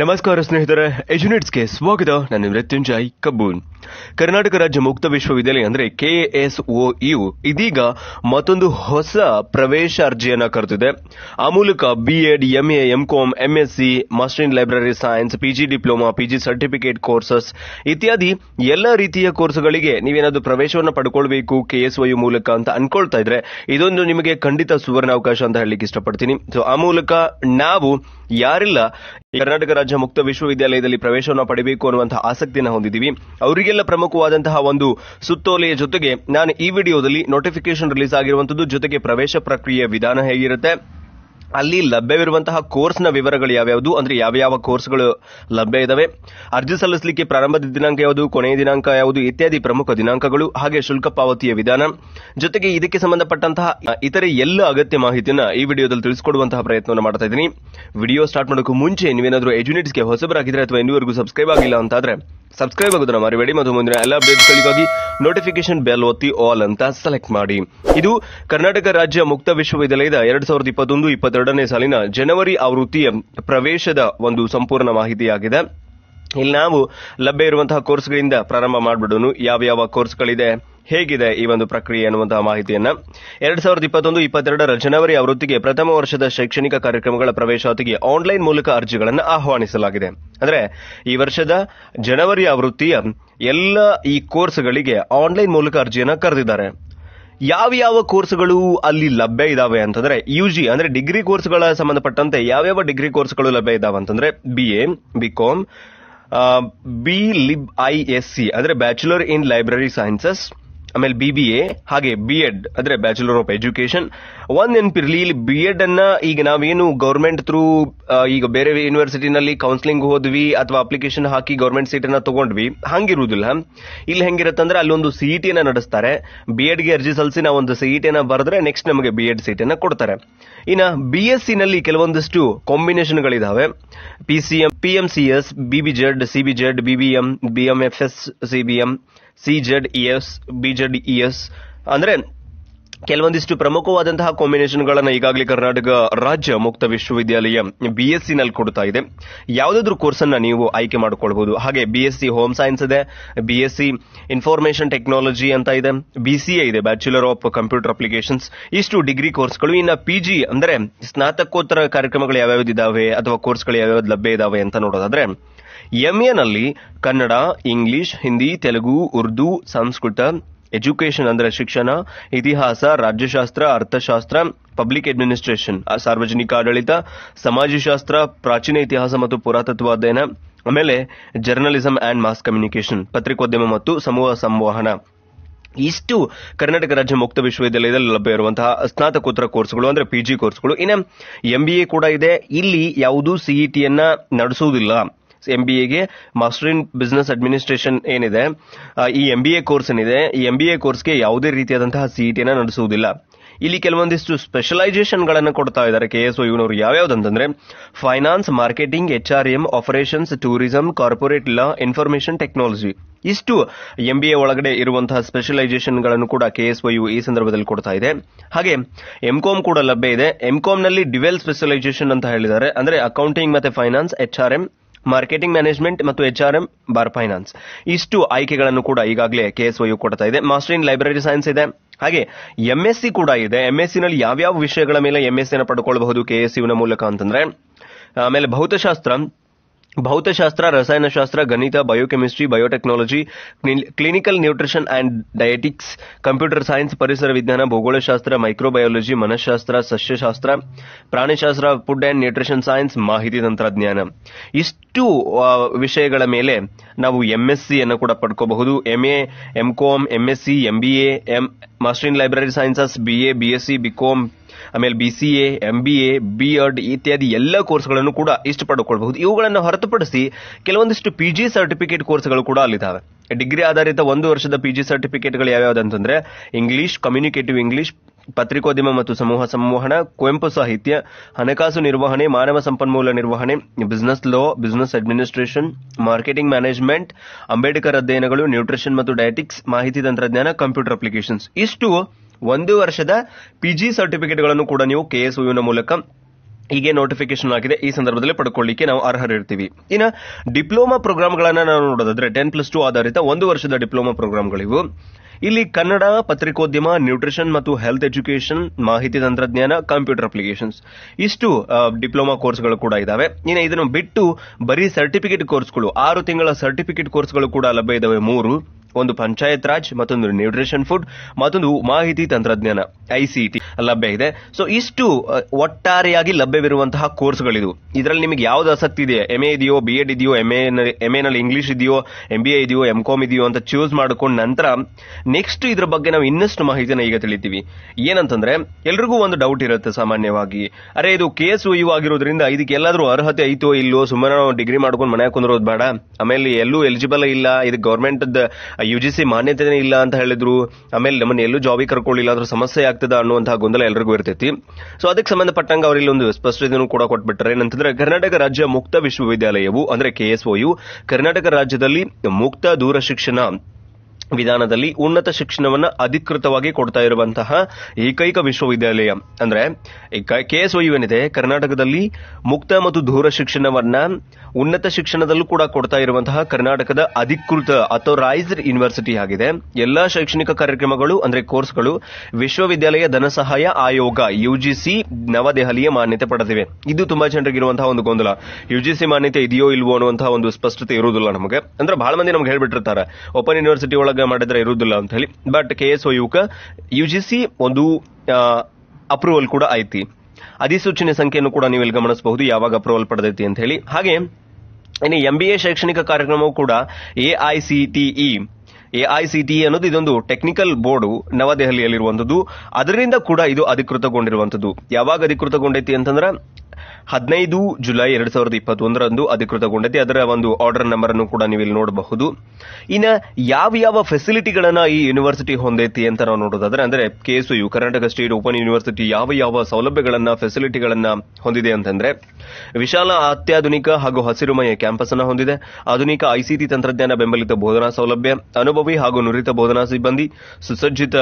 ನಮಸ್ಕಾರ ಸ್ನೇಹಿತರೆ ಎಜುನಿಟ್ಸ್ಗೆ ಸ್ವಾಗತ ನಾನು ಮೃತ್ಯುಂಜಯ್ ಕಬ್ಬೂನ್ ಕರ್ನಾಟಕ ರಾಜ್ಯ ಮುಕ್ತ ವಿಶ್ವವಿದ್ಯಾಲಯ ಅಂದರೆ ಯು e ಇದೀಗ ಮತ್ತೊಂದು ಹೊಸ ಪ್ರವೇಶ ಅರ್ಜಿಯನ್ನು ಕರೆದಿದೆ ಆ ಮೂಲಕ BEd MA MCom MSc master in library science PG diploma PG certificate courses ಇತ್ಯಾದಿ ಎಲ್ಲ ರೀತಿಯ ಕೋರ್ಸ್ಗಳಿಗೆ ನೀವೇನಾದರೂ ಪ್ರವೇಶವನ್ನು ಪಡ್ಕೊಳ್ಬೇಕು ಕೆಎಸ್ಒಯು e ಮೂಲಕ ಅಂತ ಅನ್ಕೊಳ್ತಾ ಇದ್ರೆ ಇದೊಂದು ನಿಮಗೆ ಖಂಡಿತ ಸುವರ್ಣ ಅವಕಾಶ ಅಂತ ಹೇಳಲಿಕ್ಕೆ ಇಷ್ಟಪಡ್ತೀನಿ ಸೊ ಆ ಮೂಲಕ ನಾವು ಯಾರಿಲ್ಲ ಕರ್ನಾಟಕ ರಾಜ್ಯ ರಾಜ್ಯ ಮುಕ್ತ ವಿಶ್ವವಿದ್ಯಾಲಯದಲ್ಲಿ ಪ್ರವೇಶವನ್ನು ಪಡೆಯಬೇಕು ಅನ್ನುವಂತಹ ಆಸಕ್ತಿಯನ್ನು ಹೊಂದಿದ್ದೀವಿ ಅವರಿಗೆಲ್ಲ ಪ್ರಮುಖವಾದಂತಹ ಒಂದು ಸುತ್ತೋಲೆಯ ಜೊತೆಗೆ ನಾನು ಈ ವಿಡಿಯೋದಲ್ಲಿ ನೋಟಿಫಿಕೇಶನ್ ರಿಲೀಸ್ ಆಗಿರುವಂತದ್ದು ಜೊತೆಗೆ ಪ್ರವೇಶ ಪ್ರಕ್ರಿಯೆ ವಿಧಾನ ಹೇಗಿರುತ್ತೆ ಅಲ್ಲಿ ಲಭ್ಯವಿರುವಂತಹ ಕೋರ್ಸ್ನ ವಿವರಗಳು ಯಾವ್ಯಾವುದು ಅಂದರೆ ಯಾವ್ಯಾವ ಕೋರ್ಸ್ಗಳು ಲಭ್ಯ ಇದ್ದಾವೆ ಅರ್ಜಿ ಸಲ್ಲಿಸಲಿಕ್ಕೆ ಪ್ರಾರಂಭದ ದಿನಾಂಕ ಯಾವುದು ಕೊನೆಯ ದಿನಾಂಕ ಯಾವುದು ಇತ್ಯಾದಿ ಪ್ರಮುಖ ದಿನಾಂಕಗಳು ಹಾಗೆ ಶುಲ್ಕ ಪಾವತಿಯ ವಿಧಾನ ಜೊತೆಗೆ ಇದಕ್ಕೆ ಸಂಬಂಧಪಟ್ಟಂತಹ ಇತರೆ ಎಲ್ಲ ಅಗತ್ಯ ಮಾಹಿತಿಯನ್ನು ಈ ವಿಡಿಯೋದಲ್ಲಿ ತಿಳಿಸಿಕೊಡುವಂತಹ ಪ್ರಯತ್ನವನ್ನು ಮಾಡ್ತಾ ಇದ್ದೀನಿ ವಿಡಿಯೋ ಸ್ಟಾರ್ಟ್ ಮಾಡೋಕ್ಕೂ ಮುಂಚೆ ನೀವೇನಾದರೂ ಎಜುನಿಟ್ಸ್ಗೆ ಹೊಸಬರಾಗಿದ್ರೆ ಅಥವಾ ಇನ್ನೂವರೆಗೂ ಸಬ್ಸ್ಕ್ರೈಬ್ ಆಗಿಲ್ಲ ಅಂತಾದರೆ ಸಬ್ಸ್ಕ್ರೈಬ್ ಆಗೋದನ್ನ ಮರಿಬೇಡಿ ಮತ್ತು ಮುಂದಿನ ಎಲ್ಲ ಅಪ್ಡೇಟ್ಸ್ಗಳಿಗಾಗಿ ನೋಟಿಫಿಕೇಶನ್ ಬೆಲ್ ಒತ್ತಿ ಆಲ್ ಅಂತ ಸೆಲೆಕ್ಟ್ ಮಾಡಿ ಇದು ಕರ್ನಾಟಕ ರಾಜ್ಯ ಮುಕ್ತ ವಿಶ್ವವಿದ್ಯಾಲಯದ ಎರಡು ಸಾವಿರದ ಇಪ್ಪತ್ತೊಂದು ಇಪ್ಪತ್ತೆರಡು ಎರಡನೇ ಸಾಲಿನ ಜನವರಿ ಆವೃತ್ತಿಯ ಪ್ರವೇಶದ ಒಂದು ಸಂಪೂರ್ಣ ಮಾಹಿತಿಯಾಗಿದೆ ಇಲ್ಲಿ ನಾವು ಲಭ್ಯ ಇರುವಂತಹ ಕೋರ್ಸ್ಗಳಿಂದ ಪ್ರಾರಂಭ ಮಾಡಿಬಿಡೋಣ ಯಾವ ಯಾವ ಕೋರ್ಸ್ಗಳಿದೆ ಹೇಗಿದೆ ಈ ಒಂದು ಪ್ರಕ್ರಿಯೆ ಅನ್ನುವಂತಹ ಮಾಹಿತಿಯನ್ನು ಎರಡ್ ಸಾವಿರದ ಇಪ್ಪತ್ತೊಂದು ಇಪ್ಪತ್ತೆರಡರ ಜನವರಿ ಆವೃತ್ತಿಗೆ ಪ್ರಥಮ ವರ್ಷದ ಶೈಕ್ಷಣಿಕ ಕಾರ್ಯಕ್ರಮಗಳ ಪ್ರವೇಶಾತಿಗೆ ಆನ್ಲೈನ್ ಮೂಲಕ ಅರ್ಜಿಗಳನ್ನು ಆಹ್ವಾನಿಸಲಾಗಿದೆ ಅಂದರೆ ಈ ವರ್ಷದ ಜನವರಿ ಆವೃತ್ತಿಯ ಎಲ್ಲ ಈ ಕೋರ್ಸ್ಗಳಿಗೆ ಆನ್ಲೈನ್ ಮೂಲಕ ಅರ್ಜಿಯನ್ನು ಕರೆದಿದ್ದಾರೆ ಯಾವ ಯಾವ ಕೋರ್ಸ್ಗಳು ಅಲ್ಲಿ ಲಭ್ಯ ಇದಾವೆ ಅಂತಂದ್ರೆ ಯು ಜಿ ಅಂದ್ರೆ ಡಿಗ್ರಿ ಕೋರ್ಸ್ಗಳ ಸಂಬಂಧಪಟ್ಟಂತೆ ಯಾವ್ಯಾವ ಡಿಗ್ರಿ ಕೋರ್ಸ್ಗಳು ಲಭ್ಯ ಇದಾವೆ ಅಂತಂದ್ರೆ B A B Com B Lib I S C ಅಂದ್ರೆ ಬ್ಯಾಚುಲರ್ ಇನ್ ಲೈಬ್ರರಿ ಸೈನ್ಸಸ್ ಆಮೇಲೆ ಬಿ ಬಿ ಎ ಹಾಗೆ ಬಿ ಎಡ್ ಅಂದರೆ ಬ್ಯಾಚುಲರ್ ಆಫ್ ಎಜುಕೇಷನ್ ಒಂದ್ ನೆನಪಿರ್ಲಿ ಇಲ್ಲಿ ಬಿ ಎಡ್ ಅನ್ನ ಈಗ ನಾವೇನು ಗೌರ್ಮೆಂಟ್ ಥ್ರೂ ಈಗ ಬೇರೆ ಯೂನಿವರ್ಸಿಟಿನಲ್ಲಿ ಕೌನ್ಸಿಲಿಂಗ್ ಹೋದ್ವಿ ಅಥವಾ ಅಪ್ಲಿಕೇಶನ್ ಹಾಕಿ ಗೌರ್ಮೆಂಟ್ ಅನ್ನ ತಗೊಂಡ್ವಿ ಹಂಗಿರುವುದಿಲ್ಲ ಇಲ್ಲಿ ಹೆಂಗಿರುತ್ತಂದ್ರೆ ಅಲ್ಲೊಂದು ಸಿ ಇ e ಅನ್ನ ನಡೆಸ್ತಾರೆ ಬಿ ಎಡ್ಗೆ ಅರ್ಜಿ ಸಲ್ಲಿಸಿ ನಾವು ಒಂದು ಸಿ ಇ ಬರೆದ್ರೆ ನೆಕ್ಸ್ಟ್ ನಮಗೆ ಬಿ ಎಡ್ ಸೀಟನ್ನು ಕೊಡ್ತಾರೆ ಇನ್ನು ಬಿ ಎಸ್ ಕೆಲವೊಂದಷ್ಟು ಕೆಲವೊಂದಿಷ್ಟು ಗಳಿದಾವೆ P C M P M C S B B Z C B Z B B M B F S C B C Z E e S B Z E e S ಅಂದರೆ ಕೆಲವೊಂದಿಷ್ಟು ಪ್ರಮುಖವಾದಂತಹ ಕಾಂಬಿನೇಷನ್ಗಳನ್ನು ಈಗಾಗಲೇ ಕರ್ನಾಟಕ ರಾಜ್ಯ ಮುಕ್ತ ವಿಶ್ವವಿದ್ಯಾಲಯ B S C ನಲ್ಲಿ ಕೊಡ್ತಾ ಇದೆ ಕೋರ್ಸ್ ಅನ್ನ ನೀವು ಆಯ್ಕೆ ಮಾಡಿಕೊಳ್ಬಹುದು ಹಾಗೆ B S C home science ಇದೆ B S C information technology ಅಂತ ಇದೆ ಬಿ ಸಿ ಇದೆ ಬ್ಯಾಚುಲರ್ ಆಫ್ ಕಂಪ್ಯೂಟರ್ ಅಪ್ಲಿಕೇಶನ್ಸ್ ಇಷ್ಟು ಡಿಗ್ರಿ ಕೋರ್ಸ್ಗಳು ಇನ್ನು ಪಿ ಜಿ ಅಂದರೆ ಸ್ನಾತಕೋತ್ತರ ಕಾರ್ಯಕ್ರಮಗಳು ಯಾವ್ಯಾವ್ದು ಇದಾವೆ ಅಥವಾ ಕೋರ್ಸ್ಗಳು ಯಾವ್ಯಾವ್ದು ಲಭ್ಯ ಇದಾವೆ ಅಂತ ನೋಡೋದಾದ್ರೆ ಎಂಎನಲ್ಲಿ ಕನ್ನಡ ಇಂಗ್ಲಿಷ್ ಹಿಂದಿ ತೆಲುಗು ಉರ್ದು ಸಂಸ್ಕೃತ ಎಜುಕೇಷನ್ ಅಂದರೆ ಶಿಕ್ಷಣ ಇತಿಹಾಸ ರಾಜ್ಯಶಾಸ್ತ್ರ ಅರ್ಥಶಾಸ್ತ್ರ ಪಬ್ಲಿಕ್ ಅಡ್ಮಿನಿಸ್ಟ್ರೇಷನ್ ಸಾರ್ವಜನಿಕ ಆಡಳಿತ ಸಮಾಜಶಾಸ್ತ್ರ ಪ್ರಾಚೀನ ಇತಿಹಾಸ ಮತ್ತು ಪುರಾತತ್ವ ಅಧ್ಯಯನ ಆಮೇಲೆ ಜರ್ನಲಿಸಂ ಆ್ಯಂಡ್ ಮಾಸ್ ಕಮ್ಯುನಿಕೇಷನ್ ಪತ್ರಿಕೋದ್ಯಮ ಮತ್ತು ಸಮೂಹ ಸಂವಹನ ಇಷ್ಟು ಕರ್ನಾಟಕ ರಾಜ್ಯ ಮುಕ್ತ ವಿಶ್ವವಿದ್ಯಾಲಯದಲ್ಲಿ ಲಭ್ಯ ಇರುವಂತಹ ಸ್ನಾತಕೋತ್ತರ ಕೋರ್ಸ್ಗಳು ಅಂದ್ರೆ ಪಿಜಿ ಕೋರ್ಸ್ಗಳು ಇನ್ನು ಎಂ ಬಿ ಎ ಕೂಡ ಇದೆ ಇಲ್ಲಿ ಯಾವುದೂ ಸಿಇಟಿಯನ್ನ e ನಡೆಸುವುದಿಲ್ಲ ಎಂ ಬಿ ಎಗೆ ಮಾಸ್ಟರ್ ಇನ್ ಬಿಸ್ನೆಸ್ ಅಡ್ಮಿನಿಸ್ಟ್ರೇಷನ್ ಏನಿದೆ ಈ ಎಂ ಬಿ ಎ ಕೋರ್ಸ್ ಏನಿದೆ ಈ ಎಂ ಬಿ ಎ ಕೋರ್ಸ್ಗೆ ಯಾವುದೇ ರೀತಿಯಾದಂತಹ ಸಿಇಟಿಯನ್ನು ನಡೆಸುವುದಿಲ್ಲ ಇಲ್ಲಿ ಕೆಲವೊಂದಿಷ್ಟು ಸ್ಪೆಷಲೈಸೇಷನ್ಗಳನ್ನು ಕೊಡ್ತಾ ಇದ್ದಾರೆ ಕೆ ಎಸ್ ಇವ್ನವರು ಯಾವ್ಯಾವ್ದಂತಂದ್ರೆ finance marketing H R M operations tourism corporate law information technology ಇಷ್ಟು ಎಂ ಬಿ ಎ ಒಳಗಡೆ ಇರುವಂತಹ ಸ್ಪೆಷಲೈಸೇಷನ್ಗಳನ್ನು ಕೂಡ ಕೆ ಎಸ್ ವೈಯು ಈ ಸಂದರ್ಭದಲ್ಲಿ ಕೊಡ್ತಾ ಇದೆ ಹಾಗೆ ಎಂ ಕಾಮ್ ಕೂಡ ಲಭ್ಯ ಇದೆ ಎಂ ಕಾಮ್ನಲ್ಲಿ ಡಿವೆಲ್ ಸ್ಪೆಷಲೈಸೇಷನ್ ಅಂತ ಹೇಳಿದ್ದಾರೆ ಅಂದ್ರೆ ಅಕೌಂಟಿಂಗ್ ಮತ್ತೆ finance H R M marketing management ಮತ್ತು ಎಚ್ ಆರ್ ಎಂ ಬಾರ್ ಫೈನಾನ್ಸ್ ಇಷ್ಟು ಆಯ್ಕೆಗಳನ್ನು ಕೂಡ ಈಗಾಗಲೇ ಯು ಕೊಡ್ತಾ ಇದೆ ಮಾಸ್ಟರ್ ಇನ್ ಲೈಬ್ರರಿ ಸೈನ್ಸ್ ಇದೆ ಹಾಗೆ ಎಂ ಎಸ್ ಸಿ ಕೂಡ ಇದೆ ಎಂ ಎಸ್ ಸಿ ನಲ್ಲಿ ಯಾವ್ಯಾವ ವಿಷಯಗಳ ಮೇಲೆ ಎಂ ಎಸ್ ಸಿನ ಪಡ್ಕೊಳ್ಬಹುದು ಕೆಎಸ್ಯುನ ಮೂಲಕ ಅಂತಂದ್ರೆ ಆಮೇಲೆ ಭೌತಶಾಸ್ತ್ರ ಭೌತಶಾಸ್ತ್ರ ರಸಾಯನಶಾಸ್ತ್ರ ಗಣಿತ biochemistry biotechnology clinical nutrition and dietetics computer science ಪರಿಸರ ವಿಜ್ಞಾನ ಭೌಗೋಳಶಾಸ್ತ್ರ ಮೈಕ್ರೋಬಯಾಲಜಿ ಮನಃಶಾಸ್ತ್ರ ಸಸ್ಯಶಾಸ್ತ್ರ ಪ್ರಾಣಿಶಾಸ್ತ್ರ ಫುಡ್ ಅಂಡ್ ನ್ಯೂಟ್ರಿಷನ್ ಸೈನ್ಸ್ ಮಾಹಿತಿ ತಂತ್ರಜ್ಞಾನ ಇಷ್ಟು ವಿಷಯಗಳ ಮೇಲೆ ನಾವು ಎಂಎಸ್ಸಿಯನ್ನು ಎಸ್ ಕೂಡ ಪಡ್ಕೋಬಹುದು MA A MSc Com M S master in library sciences BA BSc BCom ಆಮೇಲೆ B C A M B A B Ed ಇತ್ಯಾದಿ ಎಲ್ಲ ಕೋರ್ಸ್ಗಳನ್ನು ಕೂಡ ಇಷ್ಟಪಡಿಕೊಳ್ಬಹುದು ಇವುಗಳನ್ನು ಹೊರತುಪಡಿಸಿ ಕೆಲವೊಂದಿಷ್ಟು ಪಿ ಜಿ ಸರ್ಟಿಫಿಕೇಟ್ ಕೋರ್ಸ್ಗಳು ಕೂಡ ಅಲ್ಲಿದ್ದಾವೆ ಡಿಗ್ರಿ ಆಧಾರಿತ ಒಂದು ವರ್ಷದ ಪಿ ಜಿ ಸರ್ಟಿಫಿಕೇಟ್ಗಳು ಯಾವ್ಯಾವ್ದು ಅಂತಂದ್ರೆ ಇಂಗ್ಲಿಷ್ ಕಮ್ಯುನಿಕೇಟಿವ್ ಇಂಗ್ಲಿಷ್ ಪತ್ರಿಕೋದ್ಯಮ ಮತ್ತು ಸಮೂಹ ಸಂವಹನ ಕುವೆಂಪು ಸಾಹಿತ್ಯ ಹಣಕಾಸು ನಿರ್ವಹಣೆ ಮಾನವ ಸಂಪನ್ಮೂಲ ನಿರ್ವಹಣೆ business law business administration marketing management Ambedkar ಅಧ್ಯಯನಗಳು ನ್ಯೂಟ್ರಿಷನ್ ಮತ್ತು ಡಯಟಿಕ್ಸ್ ಮಾಹಿತಿ ತಂತ್ರಜ್ಞಾನ ಕಂಪ್ಯೂಟರ್ ಅಪ್ಲಿಕೇಶನ್ಸ್ ಇಷ್ಟು ಒಂದು ವರ್ಷದ ಪಿಜಿ ಸರ್ಟಿಫಿಕೇಟ್ಗಳನ್ನು ಕೂಡ ನೀವು ಕೆ ಮೂಲಕ ಹೀಗೆ ನೋಟಿಫಿಕೇಶನ್ ಆಗಿದೆ ಈ ಸಂದರ್ಭದಲ್ಲಿ ಪಡ್ಕೊಳ್ಳಿಕ್ಕೆ ನಾವು ಅರ್ಹರಿರ್ತೀವಿ ಇನ್ನು ಡಿಪ್ಲೊಮಾ ಪ್ರೋಗ್ರಾಮ್ಗಳನ್ನು ನಾವು ನೋಡೋದಾದ್ರೆ ಟೆನ್ ಪ್ಲಸ್ ಟು ಆಧಾರಿತ ಒಂದು ವರ್ಷದ ಡಿಪ್ಲೊಮಾ ಪ್ರೋಗ್ರಾಮ್ಗಳಿವು ಇಲ್ಲಿ ಕನ್ನಡ ಪತ್ರಿಕೋದ್ಯಮ ನ್ಯೂಟ್ರಿಷನ್ ಮತ್ತು ಹೆಲ್ತ್ ಎಜುಕೇಷನ್ ಮಾಹಿತಿ ತಂತ್ರಜ್ಞಾನ ಕಂಪ್ಯೂಟರ್ ಅಪ್ಲಿಕೇಶನ್ಸ್ ಇಷ್ಟು ಡಿಪ್ಲೊಮಾ ಕೋರ್ಸ್ಗಳು ಕೂಡ ಇದಾವೆ ಇನ್ನು ಇದನ್ನು ಬಿಟ್ಟು ಬರೀ ಸರ್ಟಿಫಿಕೇಟ್ ಕೋರ್ಸ್ಗಳು ಆರು ತಿಂಗಳ ಸರ್ಟಿಫಿಕೇಟ್ ಕೋರ್ಸ್ಗಳು ಕೂಡ ಲಭ್ಯ ಇದಾವೆ ಮೂರು ಒಂದು ಪಂಚಾಯತ್ ರಾಜ್ ಮತ್ತೊಂದು ನ್ಯೂಟ್ರಿಷನ್ ಫುಡ್ ಮತ್ತೊಂದು ಮಾಹಿತಿ ತಂತ್ರಜ್ಞಾನ ಐಸಿಟಿ ಲಭ್ಯ ಇದೆ ಸೊ ಇಷ್ಟು ಒಟ್ಟಾರೆಯಾಗಿ ಲಭ್ಯವಿರುವಂತಹ ಕೋರ್ಸ್ಗಳಿದು ಇದರಲ್ಲಿ ನಿಮಗೆ ಯಾವ್ದು ಆಸಕ್ತಿ ಇದೆ ಎಮ್ ಎ ಇದೆಯೋ ಬಿ ಎಡ್ ಇದೆಯೋ ಎಮ್ ಎಮ್ ಎನಲ್ಲಿ ಇಂಗ್ಲಿಷ್ ಇದೆಯೋ ಎಂ ಬಿ ಎ ಇದೆಯೋ ಎಂ ಕಾಮ್ ಇದೆಯೋ ಅಂತ ಚೂಸ್ ಮಾಡಿಕೊಂಡ ನಂತರ ನೆಕ್ಸ್ಟ್ ಇದ್ರ ಬಗ್ಗೆ ನಾವು ಇನ್ನಷ್ಟು ಮಾಹಿತಿಯನ್ನು ಈಗ ತಿಳಿತೀವಿ ಏನಂತಂದ್ರೆ ಎಲ್ರಿಗೂ ಒಂದು ಡೌಟ್ ಇರುತ್ತೆ ಸಾಮಾನ್ಯವಾಗಿ ಅರೆ ಇದು ಕೆ ಎಸ್ ಯು ಆಗಿರೋದ್ರಿಂದ ಎಲ್ಲಾದರೂ ಅರ್ಹತೆ ಐತೋ ಇಲ್ಲೋ ಸುಮ್ಮನೆ ನಾವು ಡಿಗ್ರಿ ಮಾಡ್ಕೊಂಡು ಮನೆ ಕುಂದಿರೋದು ಬೇಡ ಆಮೇಲೆ ಎಲ್ಲೂ ಎಲಿಜಿಬಲ್ ಇಲ್ಲ ಇದು ಗೌರ್ಮೆಂಟ್ ಯು ಜಿ ಸಿ ಮಾನ್ಯತೆನೇ ಇಲ್ಲ ಅಂತ ಹೇಳಿದ್ರು ಆಮೇಲೆ ನಮ್ಮನ್ನ ಎಲ್ಲೂ ಜಾಬಿಗೆ ಕರ್ಕೊಳ್ಳಿಲ್ಲ ಅದ್ರ ಸಮಸ್ಯೆ ಆಗ್ತದ ಅನ್ನುವಂತಹ ಗೊಂದಲ ಎಲ್ಲರಿಗೂ ಇರ್ತೈತಿ ಸೊ ಅದಕ್ಕೆ ಸಂಬಂಧಪಟ್ಟಂಗ ಅವರಿಲ್ಲಿ ಒಂದು ಸ್ಪಷ್ಟತೆಯನ್ನು ಕೂಡ ಕೊಟ್ಬಿಟ್ರೆ ಏನಂತಂದ್ರೆ ಕರ್ನಾಟಕ ರಾಜ್ಯ ಮುಕ್ತ ವಿಶ್ವವಿದ್ಯಾಲಯವು ಅಂದ್ರೆ ಕೆಎಸ್ಒಯು ಕರ್ನಾಟಕ ರಾಜ್ಯದಲ್ಲಿ ಮುಕ್ತ ದೂರ ಶಿಕ್ಷಣ ವಿಧಾನದಲ್ಲಿ ಉನ್ನತ ಶಿಕ್ಷಣವನ್ನು ಅಧಿಕೃತವಾಗಿ ಕೊಡ್ತಾ ಇರುವಂತಹ ಏಕೈಕ ವಿಶ್ವವಿದ್ಯಾಲಯ ಅಂದ್ರೆ ಕೆ ಎಸ್ ಏನಿದೆ ಕರ್ನಾಟಕದಲ್ಲಿ ಮುಕ್ತ ಮತ್ತು ದೂರ ಶಿಕ್ಷಣವನ್ನ ಉನ್ನತ ಶಿಕ್ಷಣದಲ್ಲೂ ಕೂಡ ಕೊಡ್ತಾ ಇರುವಂತಹ ಕರ್ನಾಟಕದ ಅಧಿಕೃತ ಅಥೋರೈಸ್ಡ್ ಯೂನಿವರ್ಸಿಟಿ ಆಗಿದೆ ಎಲ್ಲ ಶೈಕ್ಷಣಿಕ ಕಾರ್ಯಕ್ರಮಗಳು ಅಂದರೆ ಕೋರ್ಸ್ಗಳು ವಿಶ್ವವಿದ್ಯಾಲಯ ಧನಸಹಾಯ ಆಯೋಗ ಯುಜಿಸಿ ನವದೆಹಲಿಯ ಮಾನ್ಯತೆ ಪಡೆದಿವೆ ಇದು ತುಂಬಾ ಇರುವಂತಹ ಒಂದು ಗೊಂದಲ ಯುಜಿಸಿ ಮಾನ್ಯತೆ ಇದೆಯೋ ಇಲ್ವೋ ಅನ್ನುವಂತಹ ಒಂದು ಸ್ಪಷ್ಟತೆ ಇರುವುದಿಲ್ಲ ನಮಗೆ ಅಂದ್ರೆ ಬಹಳ ಮಂದಿ ನಮ್ಗೆ ಹೇಳ್ಬಿಟ್ಟಿರ್ತಾರೆ ಓಪನ್ ಯೂನಿವರ್ಸಿಟಿ ಒಳಗೆ ಮಾಡಿದ್ರೆ ಇರುವುದಿಲ್ಲ ಅಂತ ಹೇಳಿ ಬಟ್ ಕೆ ಎಸ್ ಒಯುಕ ಯು ಜಿ ಸಿ ಒಂದು ಅಪ್ರೂವಲ್ ಕೂಡ ಐತಿ ಅಧಿಸೂಚನೆ ಸಂಖ್ಯೆಯನ್ನು ಕೂಡ ನೀವು ಇಲ್ಲಿ ಗಮನಿಸಬಹುದು ಯಾವಾಗ ಅಪ್ರೂವಲ್ ಪಡೆದೈತಿ ಅಂತ ಹೇಳಿ ಹಾಗೆ ಇನ್ನು ಎಂ ಬಿ ಎ ಶೈಕ್ಷಣಿಕ ಕಾರ್ಯಕ್ರಮವು ಕೂಡ A I C A I C ಅನ್ನೋದು ಇದೊಂದು ಟೆಕ್ನಿಕಲ್ ಬೋರ್ಡ್ ನವದೆಹಲಿಯಲ್ಲಿರುವಂತದ್ದು ಅದರಿಂದ ಕೂಡ ಇದು ಅಧಿಕೃತಗೊಂಡಿರುವಂತದ್ದು ಯಾವಾಗ ಅಧಿಕೃತಗೊಂಡೈತಿ ಅಂತಂದ್ರೆ ಹದಿನೈದು ಜುಲೈ ಎರಡ್ ಸಾವಿರದ ಇಪ್ಪತ್ತೊಂದರಂದು ಅಧಿಕೃತಗೊಂಡಿದೆ ಅದರ ಒಂದು ಆರ್ಡರ್ ನಂಬರ್ ಅನ್ನು ಕೂಡ ನೀವು ಇಲ್ಲಿ ನೋಡಬಹುದು ಇನ್ನು ಯಾವ ಯಾವ ಫೆಸಿಲಿಟಿಗಳನ್ನು ಈ ಯೂನಿವರ್ಸಿಟಿ ಹೊಂದೈತಿ ಅಂತ ನಾವು ನೋಡೋದಾದ್ರೆ ಅಂದರೆ KS U Karnataka state open university ಯಾವ ಯಾವ ಸೌಲಭ್ಯಗಳನ್ನು ಫೆಸಿಲಿಟಿಗಳನ್ನು ಹೊಂದಿದೆ ಅಂತಂದ್ರೆ ವಿಶಾಲ ಅತ್ಯಾಧುನಿಕ ಹಾಗೂ ಹಸಿರುಮಯ ಕ್ಯಾಂಪಸ್ ಅನ್ನು ಹೊಂದಿದೆ ಆಧುನಿಕ ಐಸಿಟಿ ತಂತ್ರಜ್ಞಾನ ಬೆಂಬಲಿತ ಬೋಧನಾ ಸೌಲಭ್ಯ ಅನುಭವಿ ಹಾಗೂ ನುರಿತ ಬೋಧನಾ ಸಿಬ್ಬಂದಿ ಸುಸಜ್ಜಿತ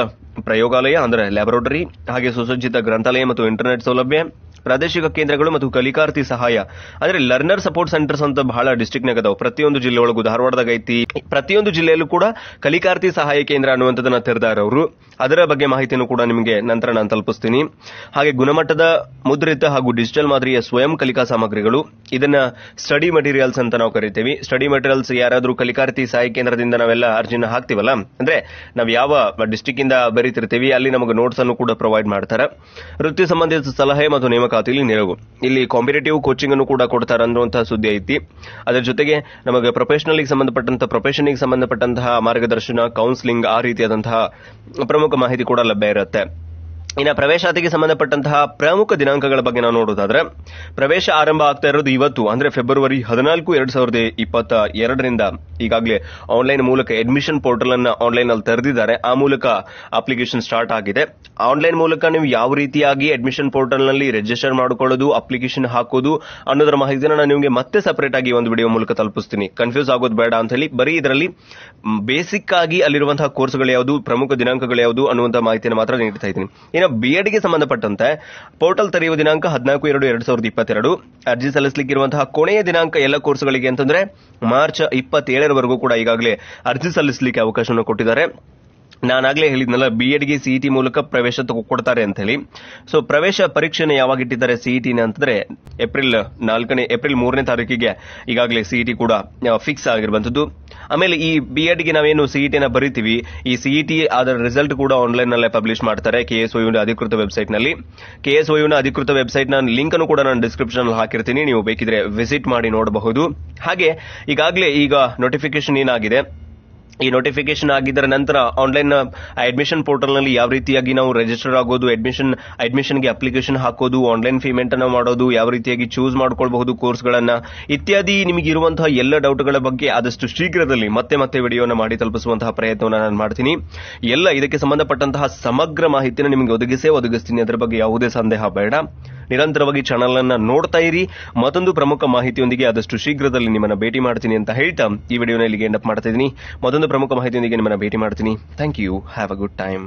ಪ್ರಯೋಗಾಲಯ ಅಂದರೆ ಲ್ಯಾಬೊರೇಟರಿ ಹಾಗೆ ಸುಸಜ್ಜಿತ ಗ್ರಂಥಾಲಯ ಮತ್ತು ಇಂಟರ್ನೆಟ್ ಸೌಲಭ್ಯ ಪ್ರಾದೇಶಿಕ ಕೇಂದ್ರಗಳು ಮತ್ತು ಕಲಿಕಾರ್ತಿ ಸಹಾಯ ಆದ್ರೆ ಲರ್ನರ್ ಸಪೋರ್ಟ್ ಸೆಂಟರ್ಸ್ ಅಂತ ಬಹಳ ಡಿಸ್ಟಿಕ್ನಾಗ ಅದಾವ ಪ್ರತಿಯೊಂದು ಜಿಲ್ಲೆ ಒಳಗೂ ಧಾರವಾಡದಾಗ ಐತಿ ಪ್ರತಿಯೊಂದು ಜಿಲ್ಲೆಯಲ್ಲೂ ಕೂಡ ಕಲಿಕಾರ್ತಿ ಸಹಾಯ ಕೇಂದ್ರ ಅನ್ನುವಂಥದ್ದನ್ನ ತೆರೆದಾರ ಅವರು ಅದರ ಬಗ್ಗೆ ಮಾಹಿತಿಯನ್ನು ಕೂಡ ನಿಮಗೆ ನಂತರ ನಾನು ತಲುಪಿಸ್ತೀನಿ ಹಾಗೆ ಗುಣಮಟ್ಟದ ಮುದ್ರಿತ ಹಾಗೂ ಡಿಜಿಟಲ್ ಮಾದರಿಯ ಸ್ವಯಂ ಕಲಿಕಾ ಸಾಮಗ್ರಿಗಳು ಇದನ್ನ ಸ್ಟಡಿ ಮಟೀರಿಯಲ್ಸ್ ಅಂತ ನಾವು ಕರಿತೀವಿ ಸ್ಟಡಿ ಮಟೀರಿಯಲ್ಸ್ ಯಾರಾದರೂ ಕಲಿಕಾರ್ತಿ ಸಹಾಯ ಕೇಂದ್ರದಿಂದ ನಾವೆಲ್ಲ ಅರ್ಜಿನ ಹಾಕ್ತಿವಲ್ಲ ಅಂದ್ರೆ ನಾವು ಯಾವ ಡಿಸ್ಟಿಕ್ ಇಂದ ಬರೀತಿರ್ತೀವಿ ಅಲ್ಲಿ ನಮಗೆ ನೋಟ್ಸ್ ಅನ್ನು ಕೂಡ ಪ್ರೊವೈಡ್ ಮಾಡ್ತಾರೆ ವೃತ್ತಿ ಸಂಬಂಧಿತ ಸಲಹೆ ಮತ್ತು ನೇಮಕಾತಿಯಲ್ಲಿ ನೆರವು ಇಲ್ಲಿ ಇಲ್ಲಿ ಕಾಂಪಿಟೇಟಿವ್ ಕೋಚಿಂಗ್ ಅನ್ನು ಕೂಡ ಕೊಡ್ತಾರೆ ಅನ್ನುವಂತಹ ಸುದ್ದಿ ಐತಿ ಅದರ ಜೊತೆಗೆ ನಮಗೆ ಪ್ರೊಫೆಷನಲ್ಗೆ ಸಂಬಂಧಪಟ್ಟಂತಹ ಪ್ರೊಫೆಷನ್ಗೆ ಸಂಬಂಧಪಟ್ಟಂತಹ ಮಾರ್ಗದರ್ಶನ ಕೌನ್ಸಿಲಿಂಗ್ ಆ ರೀತಿಯಾದಂತಹ ಪ್ರಮುಖ ಮಾಹಿತಿ ಕೂಡ ಲಭ್ಯ ಇರುತ್ತೆ ಇನ್ನು ಪ್ರವೇಶಾತಿಗೆ ಸಂಬಂಧಪಟ್ಟಂತಹ ಪ್ರಮುಖ ದಿನಾಂಕಗಳ ಬಗ್ಗೆ ನಾವು ನೋಡೋದಾದ್ರೆ ಪ್ರವೇಶ ಆರಂಭ ಆಗ್ತಾ ಇರೋದು ಇವತ್ತು ಅಂದ್ರೆ ಫೆಬ್ರವರಿ ಹದಿನಾಲ್ಕು ಎರಡ್ ಸಾವಿರದ ಇಪ್ಪತ್ತ ಎರಡರಿಂದ ಈಗಾಗಲೇ ಆನ್ಲೈನ್ ಮೂಲಕ ಅಡ್ಮಿಷನ್ ಪೋರ್ಟಲ್ ಅನ್ನ ಆನ್ಲೈನ್ ಅಲ್ಲಿ ತೆರೆದಿದ್ದಾರೆ ಆ ಮೂಲಕ ಅಪ್ಲಿಕೇಶನ್ ಸ್ಟಾರ್ಟ್ ಆಗಿದೆ ಆನ್ಲೈನ್ ಮೂಲಕ ನೀವು ಯಾವ ರೀತಿಯಾಗಿ ಅಡ್ಮಿಷನ್ ಪೋರ್ಟಲ್ ನಲ್ಲಿ ರಿಜಿಸ್ಟರ್ ಮಾಡಿಕೊಳ್ಳೋದು ಅಪ್ಲಿಕೇಶನ್ ಹಾಕೋದು ಅನ್ನೋದರ ಮಾಹಿತಿಯನ್ನು ನಾನು ನಿಮಗೆ ಮತ್ತೆ ಸಪರೇಟ್ ಆಗಿ ಒಂದು ವಿಡಿಯೋ ಮೂಲಕ ತಲುಪಿಸ್ತೀನಿ ಕನ್ಫ್ಯೂಸ್ ಆಗೋದು ಬೇಡ ಅಂತ ಹೇಳಿ ಬರೀ ಇದರಲ್ಲಿ ಬೇಸಿಕ್ ಆಗಿ ಅಲ್ಲಿರುವಂತಹ ಕೋರ್ಸ್ಗಳು ಯಾವುದು ಪ್ರಮುಖ ದಿನಾಂಕಗಳು ಯಾವುದು ಅನ್ನುವಂತಹ ಮಾಹಿತಿಯನ್ನು ಮಾತ್ರ ನೀಡ್ತಾ ಇದ್ದೀನಿ ಬಿ ಎಡ್ಗೆ ಸಂಬಂಧಪಟ್ಟಂತೆ ಪೋರ್ಟಲ್ ತೆರೆಯುವ ದಿನಾಂಕ ಹದಿನಾಲ್ಕು ಎರಡು ಎರಡು ಸಾವಿರದ ಇಪ್ಪತ್ತೆರಡು ಅರ್ಜಿ ಸಲ್ಲಿಸಲಿಕ್ಕಿರುವಂತಹ ಕೊನೆಯ ದಿನಾಂಕ ಎಲ್ಲ ಕೋರ್ಸ್ಗಳಿಗೆ ಅಂತಂದ್ರೆ ಮಾರ್ಚ್ ಇಪ್ಪತ್ತೇಳರವರೆಗೂ ಕೂಡ ಈಗಾಗಲೇ ಅರ್ಜಿ ಸಲ್ಲಿಸಲಿಕ್ಕೆ ಅವಕಾಶವನ್ನು ಕೊಟ್ಟಿದ್ದಾರೆ ನಾನಾಗಲೇ ಹೇಳಿದ್ನಲ್ಲ ಬಿ ಎಡ್ಗೆ ಸಿಇಟಿ ಮೂಲಕ ಪ್ರವೇಶ ಕೊಡ್ತಾರೆ ಅಂತ ಹೇಳಿ ಸೊ ಪ್ರವೇಶ ಪರೀಕ್ಷೆನ ಯಾವಾಗ ಇಟ್ಟಿದ್ದಾರೆ ಸಿಇಟಿನ ಅಂತಂದ್ರೆ ಏಪ್ರಿಲ್ ನಾಲ್ಕನೇ ಏಪ್ರಿಲ್ ಮೂರನೇ ತಾರೀಕಿಗೆ ಈಗಾಗಲೇ ಸಿಇಟಿ ಕೂಡ ಫಿಕ್ಸ್ ಆಗಿರುವಂಥದ್ದು ಆಮೇಲೆ ಈ ಬಿ ಎಡ್ಗೆ ನಾವೇನು ಸಿಇಟಿನ ಬರೀತೀವಿ ಈ ಸಿಇಟಿ ಅದರ ರಿಸಲ್ಟ್ ಕೂಡ ಆನ್ಲೈನ್ ನಲ್ಲೇ ಪಬ್ಲಿಷ್ ಮಾಡ್ತಾರೆ ಕೆ ಎಸ್ ಅಧಿಕೃತ ವೆಬ್ಸೈಟ್ ನಲ್ಲಿ ಕೆ ಎಸ್ ಅಧಿಕೃತ ವೆಬ್ಸೈಟ್ ನ ಲಿಂಕ್ ಅನ್ನು ಕೂಡ ನಾನು ಡಿಸ್ಕ್ರಿಪ್ಷನ್ ಅಲ್ಲಿ ಹಾಕಿರ್ತೀನಿ ನೀವು ಬೇಕಿದ್ರೆ ವಿಸಿಟ್ ಮಾಡಿ ನೋಡಬಹುದು ಹಾಗೆ ಈಗಾಗಲೇ ಈಗ ನೋಟಿಫಿಕೇಶನ್ ಏನಾಗಿದೆ ಈ ನೋಟಿಫಿಕೇಶನ್ ಆಗಿದ್ದರ ನಂತರ ಆನ್ಲೈನ್ ಅಡ್ಮಿಷನ್ ಪೋರ್ಟಲ್ನಲ್ಲಿ ಯಾವ ರೀತಿಯಾಗಿ ನಾವು ರಿಜಿಸ್ಟರ್ ಆಗೋದು ಅಡ್ಮಿಷನ್ ಅಡ್ಮಿಷನ್ಗೆ ಅಪ್ಲಿಕೇಶನ್ ಹಾಕೋದು ಆನ್ಲೈನ್ ಪೇಮೆಂಟ್ ಅನ್ನು ಮಾಡೋದು ಯಾವ ರೀತಿಯಾಗಿ ಚೂಸ್ ಮಾಡ್ಕೊಳ್ಬಹುದು ಕೋರ್ಸ್ಗಳನ್ನು ಇತ್ಯಾದಿ ನಿಮಗೆ ಇರುವಂತಹ ಎಲ್ಲ ಡೌಟ್ಗಳ ಬಗ್ಗೆ ಆದಷ್ಟು ಶೀಘ್ರದಲ್ಲಿ ಮತ್ತೆ ಮತ್ತೆ ವಿಡಿಯೋನ ಮಾಡಿ ತಲುಪಿಸುವಂತಹ ಪ್ರಯತ್ನವನ್ನು ನಾನು ಮಾಡ್ತೀನಿ ಎಲ್ಲ ಇದಕ್ಕೆ ಸಂಬಂಧಪಟ್ಟಂತಹ ಸಮಗ್ರ ಮಾಹಿತಿನ ನಿಮಗೆ ಒದಗಿಸೇ ಒದಗಿಸ್ತೀನಿ ಅದರ ಬಗ್ಗೆ ಯಾವುದೇ ಸಂದೇಹ ಬೇಡ ನಿರಂತರವಾಗಿ ಚಾನೆಲ್ ಅನ್ನ ನೋಡ್ತಾ ಇರಿ ಮತ್ತೊಂದು ಪ್ರಮುಖ ಮಾಹಿತಿಯೊಂದಿಗೆ ಆದಷ್ಟು ಶೀಘ್ರದಲ್ಲಿ ನಿಮ್ಮನ್ನ ಭೇಟಿ ಮಾಡ್ತೀನಿ ಅಂತ ಹೇಳ್ತಾ ಈ ವಿಡಿಯೋನ ಇಲ್ಲಿಗೆ ಅಪ್ ಮಾಡ್ತಾ ಇದ್ದೀನಿ ಮತ್ತೊಂದು ಪ್ರಮುಖ ಮಾಹಿತಿಯೊಂದಿಗೆ ನಿಮ್ಮನ್ನ ಭೇಟಿ ಮಾಡ್ತೀನಿ thank you have a good time